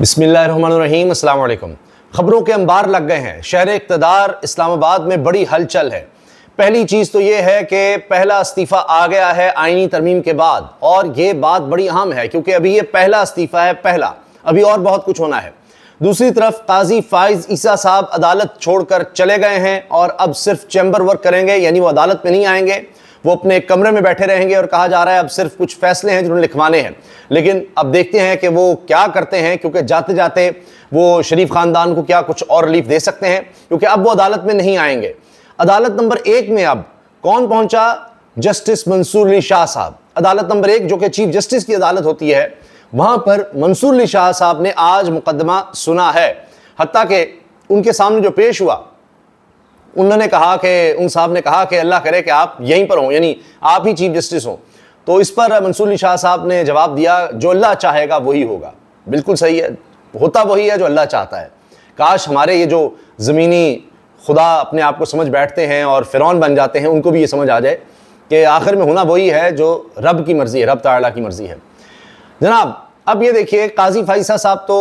बसमीम् अल्लाम ख़बरों के अंबार लग गए हैं शहर इकतदार इस्लामाबाद में बड़ी हलचल है पहली चीज़ तो ये है कि पहला इस्तीफ़ा आ गया है आइनी तरमीम के बाद और ये बात बड़ी अहम है क्योंकि अभी ये पहला इस्तीफ़ा है पहला अभी और बहुत कुछ होना है दूसरी तरफ काजी फाइज ईसा साहब अदालत छोड़कर चले गए हैं और अब सिर्फ चैम्बर वर्क करेंगे यानी वो अदालत में नहीं आएंगे वो अपने कमरे में बैठे रहेंगे और कहा जा रहा है अब सिर्फ कुछ फैसले हैं जिन्होंने लिखवाने हैं लेकिन अब देखते हैं कि वो क्या करते हैं क्योंकि जाते जाते वो शरीफ खानदान को क्या कुछ और रिलीफ दे सकते हैं क्योंकि अब वो अदालत में नहीं आएंगे अदालत नंबर एक में अब कौन पहुंचा जस्टिस मंसूर अली शाह साहब अदालत नंबर एक जो कि चीफ जस्टिस की अदालत होती है वहां पर मंसूर अली शाह साहब ने आज मुकदमा सुना है हती के उनके सामने जो पेश हुआ उन्होंने कहा कि उन साहब ने कहा कि अल्लाह करे कि आप यहीं पर हों यानी आप ही चीफ जस्टिस हों तो इस पर मंसूर शाह साहब ने जवाब दिया जो अल्लाह चाहेगा वही होगा बिल्कुल सही है होता वही है जो अल्लाह चाहता है काश हमारे ये जो ज़मीनी खुदा अपने आप को समझ बैठते हैं और फ़िरौन बन जाते हैं उनको भी ये समझ आ जाए कि आखिर में होना वही है जो रब की मर्ज़ी है रब तला की मर्ज़ी है जनाब अब ये देखिए काजी फाइसा साहब तो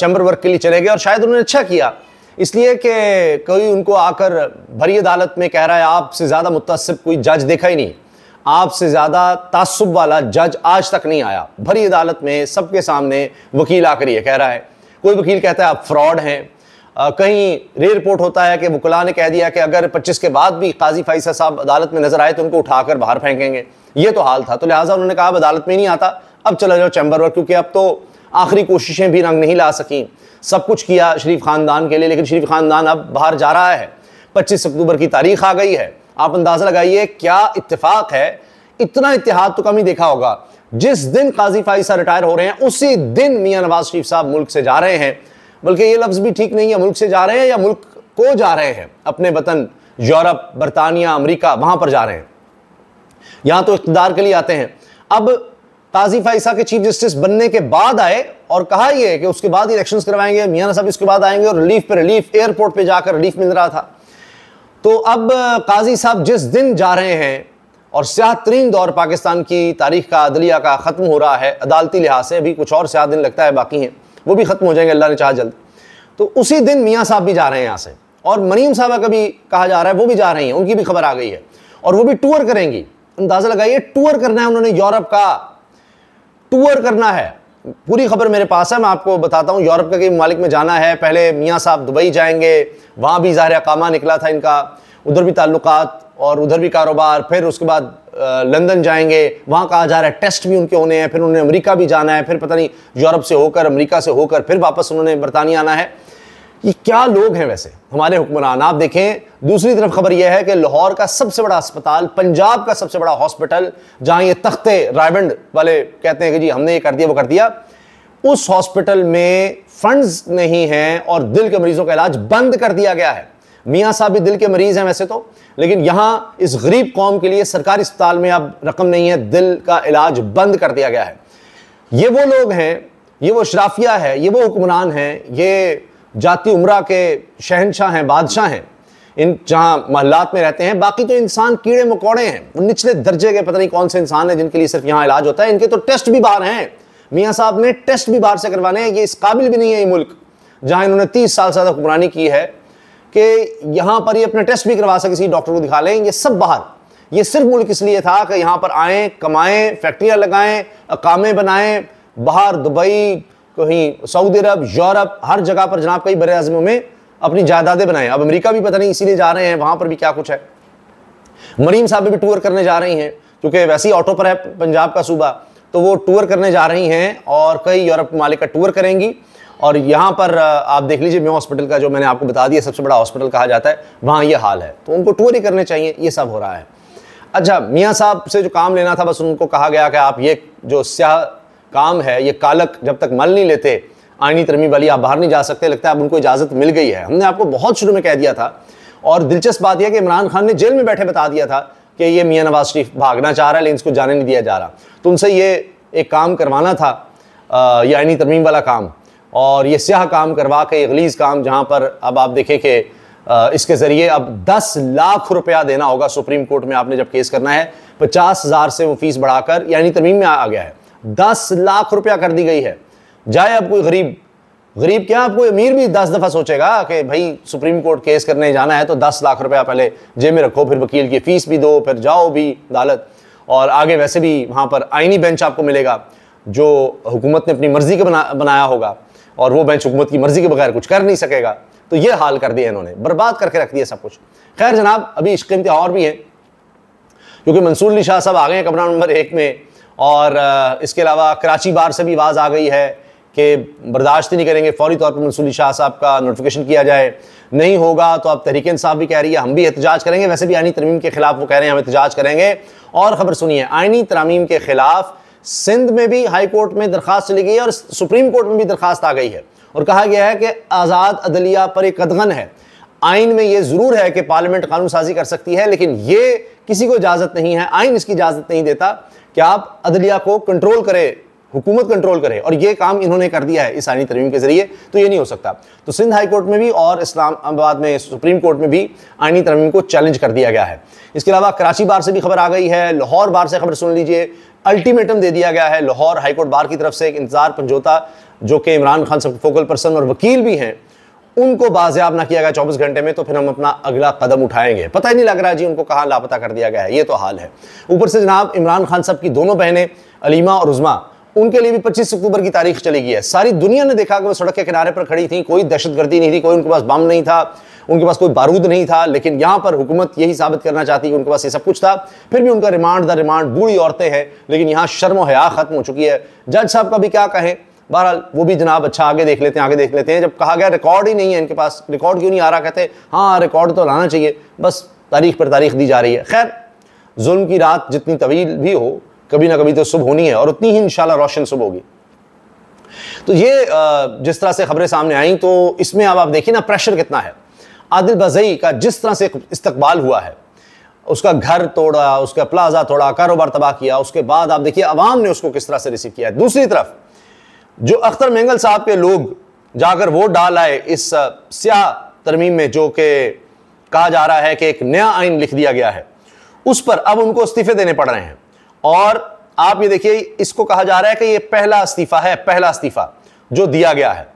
चैम्बर वर्क के लिए चले गए और शायद उन्होंने अच्छा किया इसलिए कि कोई उनको आकर भरी अदालत में कह रहा है आपसे ज़्यादा मुतसब कोई जज देखा ही नहीं आपसे ज़्यादा तसब वाला जज आज तक नहीं आया भरी अदालत में सबके सामने वकील आकर ये कह रहा है कोई वकील कहता है आप फ्रॉड हैं कहीं रे रिपोर्ट होता है कि वकला ने कह दिया कि अगर पच्चीस के बाद भी काजी फाइसा साहब अदालत में नजर आए तो उनको उठाकर बाहर फेंकेंगे ये तो हाल था तो लिहाजा उन्होंने कहा अब अदालत में नहीं आता अब चला जाओ चैम्बर वर्क क्योंकि अब तो आखिरी कोशिशें भी रंग नहीं ला सकें सब कुछ किया शरीफ ख़ानदान के लिए लेकिन शरीफ ख़ानदान अब बाहर जा रहा है पच्चीस अक्टूबर की तारीख आ गई है आप अंदाज़ा लगाइए क्या इतफाक़ है इतना इतिहाद तो कम ही देखा होगा जिस दिन काजी फाइसा रिटायर हो रहे हैं उसी दिन मियाँ नवाज शरीफ साहब मुल्क से जा रहे हैं बल्कि ये लफ्ज़ भी ठीक नहीं है मुल्क से जा रहे हैं या मुल्क को जा रहे हैं अपने वतन यूरोप बरतानिया अमरीका वहां पर जा रहे हैं यहां तो इकतदार के लिए आते हैं अब काजी फाइसा के चीफ जस्टिस बनने के बाद आए और कहा यह कि उसके बाद इलेक्शंस करवाएंगे मियाना साहब इसके बाद आएंगे और रिलीफ पे रिलीफ एयरपोर्ट पे जाकर रिलीफ मिल रहा था तो अब काजी साहब जिस दिन जा रहे हैं और स्याह तरीन दौर पाकिस्तान की तारीख का अदलिया का ख़त्म हो रहा है अदालती लिहाज से अभी कुछ और स्याह दिन लगता है बाकी हैं वो भी ख़त्म हो जाएंगे अल्लाह ने चाह जल्द तो उसी दिन मियाँ साहब भी जा रहे हैं यहाँ से और मरीम साहब का भी कहा जा रहा है वो भी जा रही हैं उनकी भी खबर आ गई है और वो भी टूर करेंगी अंदाज़ा लगाइए टूर करना है उन्होंने यूरोप का टूर करना है पूरी खबर मेरे पास है मैं आपको बताता हूँ यूरोप के कई ममालिक में जाना है पहले मियाँ साहब दुबई जाएंगे वहाँ भी ज़ाहिर कामा निकला था इनका उधर भी ताल्लुक और उधर भी कारोबार फिर उसके बाद लंदन जाएंगे वहाँ कहा जा रहा है टेस्ट भी उनके होने हैं फिर उन्हें अमेरिका भी जाना है फिर पता नहीं यूरोप से होकर अमेरिका से होकर फिर वापस उन्होंने बरतानिया आना है ये क्या लोग हैं वैसे हमारे हुक्मरान आप देखें दूसरी तरफ खबर यह है कि लाहौर का सबसे बड़ा अस्पताल पंजाब का सबसे बड़ा हॉस्पिटल जहां ये तख्ते रायबंड वाले कहते हैं कि जी हमने ये कर दिया वो कर दिया उस हॉस्पिटल में फंड्स नहीं हैं और दिल के मरीजों का इलाज बंद कर दिया गया है मियाँ साहब भी दिल के मरीज़ हैं वैसे तो लेकिन यहाँ इस गरीब कौम के लिए सरकारी अस्पताल में अब रकम नहीं है दिल का इलाज बंद कर दिया गया है ये वो लोग हैं ये वो शराफिया है ये वो हुक्मरान हैं ये जाति उमरा के शहनशाह हैं बादशाह हैं इन जहाँ महलात में रहते हैं बाकी तो इंसान कीड़े मकोड़े हैं निचले दर्जे के पता नहीं कौन से इंसान हैं जिनके लिए सिर्फ यहाँ इलाज होता है इनके तो टेस्ट भी बाहर हैं मियाँ साहब ने टेस्ट भी बाहर से करवाने हैं ये इस काबिल भी नहीं है ये मुल्क जहाँ इन्होंने तीस साल से ज़्यादा हुक्मरानी की है कि यहाँ पर ये अपना टेस्ट भी करवा सके किसी डॉक्टर को दिखा लें ये सब बाहर ये सिर्फ मुल्क इसलिए था कि यहाँ पर आएँ कमाएँ फैक्ट्रियाँ लगाएँ अकामे बनाएँ बाहर दुबई कहीं सऊदी अरब यूरोप हर जगह पर जनाब कई बड़े अजमों में अपनी जायदादें बनाए अब अमेरिका भी पता नहीं इसीलिए जा रहे हैं वहां पर भी क्या कुछ है मरीम साहब भी टूर करने जा रही हैं क्योंकि वैसे ही ऑटो पर है पंजाब का सूबा तो वो टूर करने जा रही हैं और कई यूरोप मालिक का टूर करेंगी और यहाँ पर आप देख लीजिए मे हॉस्पिटल का जो मैंने आपको बता दिया सबसे बड़ा हॉस्पिटल कहा जाता है वहाँ ये हाल है तो उनको टूर ही करने चाहिए ये सब हो रहा है अच्छा मियाँ साहब से जो काम लेना था बस उनको कहा गया कि आप ये जो स्याह काम है ये कालक जब तक मल नहीं लेते आईनी तरमी वाली आप बाहर नहीं जा सकते लगता है अब उनको इजाज़त मिल गई है हमने आपको बहुत शुरू में कह दिया था और दिलचस्प बात यह कि इमरान खान ने जेल में बैठे बता दिया था कि ये मियाँ नवाज शरीफ भागना चाह रहा है लेकिन इसको जाने नहीं दिया जा रहा तो उनसे ये एक काम करवाना था ये आईनी तरमीम वाला काम और ये स्याह काम करवा के गलीज काम जहाँ पर अब आप देखें कि इसके ज़रिए अब 10 लाख रुपया देना होगा सुप्रीम कोर्ट में आपने जब केस करना है पचास हज़ार से वो फीस बढ़ाकर यानी तरमीम में आ गया है दस लाख रुपया कर दी गई है जाए अब कोई गरीब गरीब क्या आपको अमीर भी दस दफ़ा सोचेगा कि भाई सुप्रीम कोर्ट केस करने जाना है तो दस लाख रुपया पहले जेब में रखो फिर वकील की फ़ीस भी दो फिर जाओ भी अदालत और आगे वैसे भी वहां पर आईनी बेंच आपको मिलेगा जो हुकूमत ने अपनी मर्ज़ी के बना बनाया होगा और वो बेंच हुकूमत की मर्ज़ी के बगैर कुछ कर नहीं सकेगा तो ये हाल कर दिया इन्होंने बर्बाद करके रख दिया सब कुछ खैर जनाब अभी इश्क और भी हैं क्योंकि मंसूर अली शाह साहब आ गए कमरा नंबर एक में और इसके अलावा कराची बार से भी आवाज़ आ गई है कि बर्दाश्त नहीं करेंगे फौरी तौर पर मंसूली शाह साहब का नोटिफिकेशन किया जाए नहीं होगा तो अब तहरीक साहब भी कह रही है हम भी एहतजाज करेंगे वैसे भी आइनी तरमीम के खिलाफ वो कह रहे हैं हम एहतजाज करेंगे और ख़बर सुनिए आइनी तरमीम के खिलाफ सिंध में भी हाई कोर्ट में दरखास्त चली गई है और सुप्रीम कोर्ट में भी दरखास्त आ गई है और कहा गया है कि आज़ाद अदलिया पर एक कदगन है आइन में ये ज़रूर है कि पार्लियामेंट कानून साजी कर सकती है लेकिन ये किसी को इजाज़त नहीं है आइन इसकी इजाज़त नहीं देता कि आप अदलिया को कंट्रोल करें हुकूमत कंट्रोल करे और ये काम इन्होंने कर दिया है इस आइनी तरमीम के जरिए तो ये नहीं हो सकता तो सिंध हाई कोर्ट में भी और इस्लामाबाद में सुप्रीम कोर्ट में भी आइनी तरमीम को चैलेंज कर दिया गया है इसके अलावा कराची बार से भी खबर आ गई है लाहौर बार से खबर सुन लीजिए अल्टीमेटम दे दिया गया है लाहौर हाईकोर्ट बार की तरफ से एक इंतजार पंजोता जो कि इमरान खान सब फोकल पर्सन और वकील भी हैं उनको बाजियाब ना किया गया चौबीस घंटे में तो फिर हम अपना अगला कदम उठाएंगे पता ही नहीं लग रहा जी उनको कहाँ लापता कर दिया गया है ये तो हाल है ऊपर से जनाब इमरान खान साहब की दोनों बहनें अलीमा और उजमा उनके लिए भी 25 अक्टूबर की तारीख चली गई है सारी दुनिया ने देखा कि वो सड़क के किनारे पर खड़ी थी कोई दहशतगर्दी नहीं थी कोई उनके पास बम नहीं था उनके पास कोई बारूद नहीं था लेकिन यहां पर हुकूमत यही साबित करना चाहती कि उनके पास ये सब कुछ था फिर भी उनका रिमांड द रिमांड बूढ़ी औरतें हैं लेकिन यहां शर्म हया खत्म हो चुकी है जज साहब का भी क्या कहें बहरहाल वो भी जनाब अच्छा आगे देख लेते हैं आगे देख लेते हैं जब कहा गया रिकॉर्ड ही नहीं है इनके पास रिकॉर्ड क्यों नहीं आ रहा कहते हाँ रिकॉर्ड तो लाना चाहिए बस तारीख पर तारीख दी जा रही है खैर जुल्म की रात जितनी तवील भी हो कभी ना कभी तो सुबह होनी है और उतनी ही इंशाल्लाह रोशन सुबह होगी तो ये जिस तरह से खबरें सामने आई तो इसमें अब आप देखिए ना प्रेशर कितना है आदिल बजई का जिस तरह से इस्तकबाल हुआ है उसका घर तोड़ा उसका प्लाजा तोड़ा कारोबार तबाह किया उसके बाद आप देखिए अवाम ने उसको किस तरह से रिसीव किया दूसरी तरफ जो अख्तर मेंगल साहब के लोग जाकर वोट डाल आए इस स्या तरमीम में जो कि कहा जा रहा है कि एक नया आइन लिख दिया गया है उस पर अब उनको इस्तीफे देने पड़ रहे हैं और आप ये देखिए इसको कहा जा रहा है कि ये पहला इस्तीफ़ा है पहला इस्तीफ़ा जो दिया गया है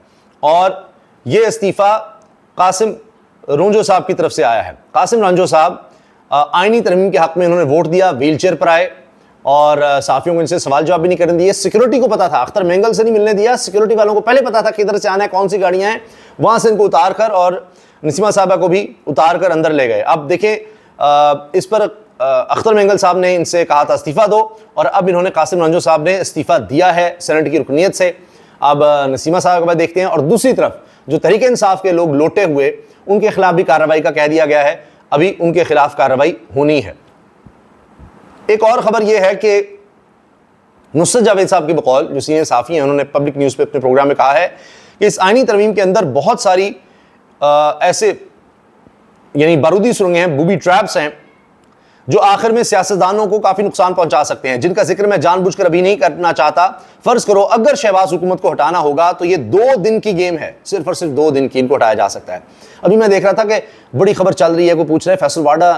और ये इस्तीफ़ा कासिम रोंजो साहब की तरफ से आया है कासिम रंजो साहब आइनी तरमीम के हक़ में इन्होंने वोट दिया व्हील चेयर पर आए और साफियों को इनसे सवाल जवाब भी नहीं करने दिए सिक्योरिटी को पता था अख्तर मैंगल से नहीं मिलने दिया सिक्योरिटी वालों को पहले पता था किधर से आना है कौन सी गाड़ियाँ हैं वहाँ से इनको उतार कर और नसीमा साहबा को भी उतार कर अंदर ले गए अब देखें इस पर अख्तर मेंगल साहब ने इनसे कहा था इस्तीफ़ा दो और अब इन्होंने कासिम रंजो साहब ने इस्तीफ़ा दिया है सेनेट की रुकनीत से अब नसीमा साहब के बाद देखते हैं और दूसरी तरफ जो तरीके इंसाफ के लोग लौटे हुए उनके खिलाफ भी कार्रवाई का कह दिया गया है अभी उनके खिलाफ कार्रवाई होनी है एक और खबर यह है कि नुसरत जावेद साहब की बकौल जो सीनियर साफ़ी हैं उन्होंने पब्लिक न्यूज़ पे अपने प्रोग्राम में कहा है कि इस आइनी तरमीम के अंदर बहुत सारी आ, ऐसे यानी बारूदी सुरंगें हैं बूबी ट्रैप्स हैं जो आखिर में सियासतदानों को काफ़ी नुकसान पहुंचा सकते हैं जिनका जिक्र मैं जानबूझकर अभी नहीं करना चाहता फ़र्ज़ करो अगर शहबाज हुकूमत को हटाना होगा तो ये दो दिन की गेम है सिर्फ और सिर्फ दो दिन की इनको हटाया जा सकता है अभी मैं देख रहा था कि बड़ी खबर चल रही है वो पूछ रहे हैं फैसल वाडा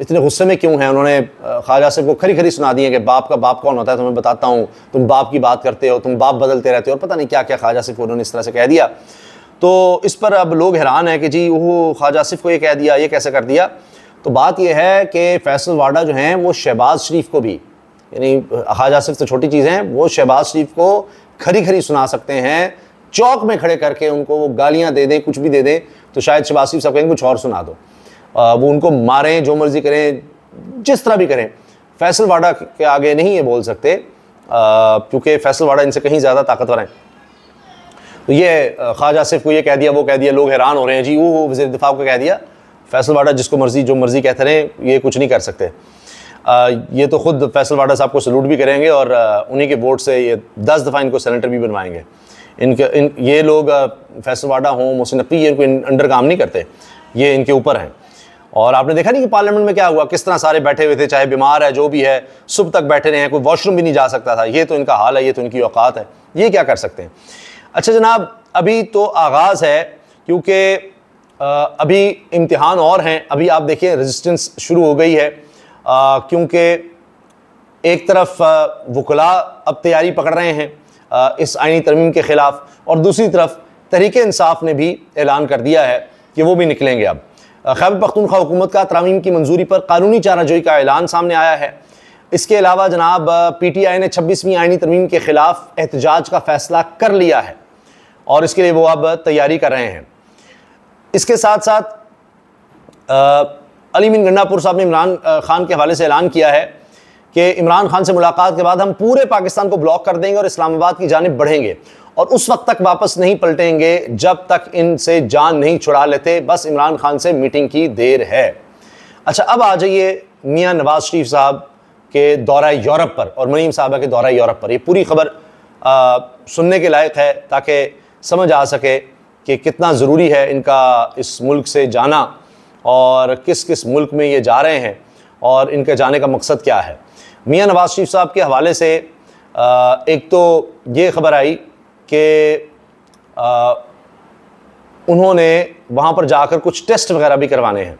इतने गुस्से में क्यों हैं उन्होंने ख्वाजा आसिफ को खरी खरी सुना दी है कि बाप का बाप कौन होता है तुम्हें तो बताता हूँ तुम बाप की बात करते हो तुम बाप बदलते रहते हो और पता नहीं क्या क्या ख्वाजा सिर्फ उन्होंने इस तरह से कह दिया तो इस पर अब लोग हैरान हैं कि जी वो ख्वाजा आसिफ को ये कह दिया ये कैसे कर दिया तो बात यह है कि फैसल वाडा जो हैं वो शहबाज शरीफ को भी यानी ख्वाजा आसिफ तो छोटी चीज़ हैं वो शहबाज शरीफ को खरी खरी सुना सकते हैं चौक में खड़े करके उनको वो गालियाँ दे दें कुछ भी दे दें तो शायद शहबाज शरीफ साहब कहेंगे कुछ और सुना दो वो उनको मारें जो मर्ज़ी करें जिस तरह भी करें फैसल वाडा के आगे नहीं ये बोल सकते क्योंकि फैसल वाडा इनसे कहीं ज़्यादा ताकतवर हैं तो ये ख्वाजा आसिफ को ये कह दिया वो कह दिया लोग हैरान हो रहे हैं जी वो वजी दफा को कह दिया फैसल वाडा जिसको मर्ज़ी जो मर्ज़ी कहते रहें ये कुछ नहीं कर सकते आ, ये तो ख़ुद फैसल वाडा साहब को सलूट भी करेंगे और उन्हीं के बोर्ड से ये दस दफ़ा इनको सेनेटर भी बनवाएंगे इनके इन ये लोग फैसल वाडा हों मोसिन नकवी ये इनको अंडर काम नहीं करते ये इनके ऊपर हैं और आपने देखा नहीं कि पार्लियामेंट में क्या हुआ किस तरह सारे बैठे हुए थे चाहे बीमार है जो भी है सुबह तक बैठे रहे हैं कोई वॉशरूम भी नहीं जा सकता था ये तो इनका हाल है ये तो इनकी औकात है ये क्या कर सकते हैं अच्छा जनाब अभी तो आगाज़ है क्योंकि अभी इम्तहान और हैं अभी आप देखिए रजिस्टेंस शुरू हो गई है क्योंकि एक तरफ वकला अब तैयारी पकड़ रहे हैं इस आइनी तरमीम के ख़िलाफ़ और दूसरी तरफ तहरीक इंसाफ ने भी ऐलान कर दिया है कि वो भी निकलेंगे अब खैब पख्तूनख्वा हुकूमत का तरामीम की मंजूरी पर कानूनी चाराजोई का ऐलान सामने आया है इसके अलावा जनाब पी टी आई ने छब्बीसवीं आइनी तरमीम के ख़िलाफ़ एहतजाज का फ़ैसला कर लिया है और इसके लिए वो अब तैयारी कर रहे हैं इसके साथ साथ अली मिन गंडापुर साहब ने इमरान खान के हवाले से ऐलान किया है कि इमरान खान से मुलाकात के बाद हम पूरे पाकिस्तान को ब्लॉक कर देंगे और इस्लामाबाद की जानब बढ़ेंगे और उस वक्त तक वापस नहीं पलटेंगे जब तक इनसे जान नहीं छुड़ा लेते बस इमरान खान से मीटिंग की देर है अच्छा अब आ जाइए मियाँ नवाज शरीफ साहब के दौरा यूरोप पर और मनीम साहबा के दौरा यूरोप पर ये पूरी खबर सुनने के लायक है ताकि समझ आ सके कि कितना ज़रूरी है इनका इस मुल्क से जाना और किस किस मुल्क में ये जा रहे हैं और इनके जाने का मकसद क्या है मियाँ नवाज शरीफ साहब के हवाले से एक तो ये खबर आई कि उन्होंने वहाँ पर जाकर कुछ टेस्ट वगैरह भी करवाने हैं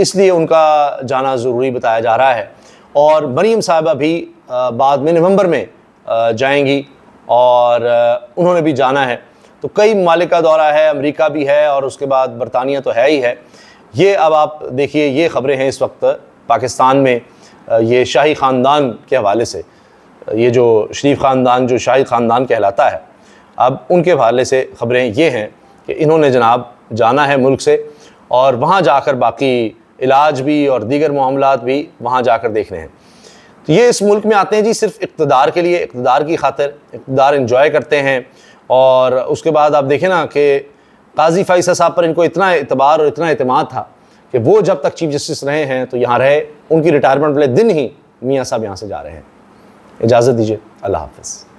इसलिए उनका जाना ज़रूरी बताया जा रहा है और मरीम साहबा भी बाद में नवंबर में जाएंगी और उन्होंने भी जाना है तो कई मालिक का दौरा है अमेरिका भी है और उसके बाद बरतानिया तो है ही है ये अब आप देखिए ये खबरें हैं इस वक्त पाकिस्तान में ये शाही ख़ानदान के हवाले से ये जो शरीफ ख़ानदान जो शाही ख़ानदान कहलाता है अब उनके हवाले से ख़बरें ये हैं कि इन्होंने जनाब जाना है मुल्क से और वहाँ जाकर बाकी इलाज भी और दीगर मामला भी वहाँ जाकर देखने हैं तो ये इस मुल्क में आते हैं जी सिर्फ इकतदार के लिए इकतदार की खातर इकतदार इन्जॉय करते हैं और उसके बाद आप देखें ना कि काजी फाइसा साहब पर इनको इतना अतबार और इतना अतमाद था कि वो जब तक चीफ जस्टिस रहे हैं तो यहाँ रहे उनकी रिटायरमेंट वाले दिन ही मियाँ साहब यहाँ से जा रहे हैं इजाज़त दीजिए अल्लाह हाफिज़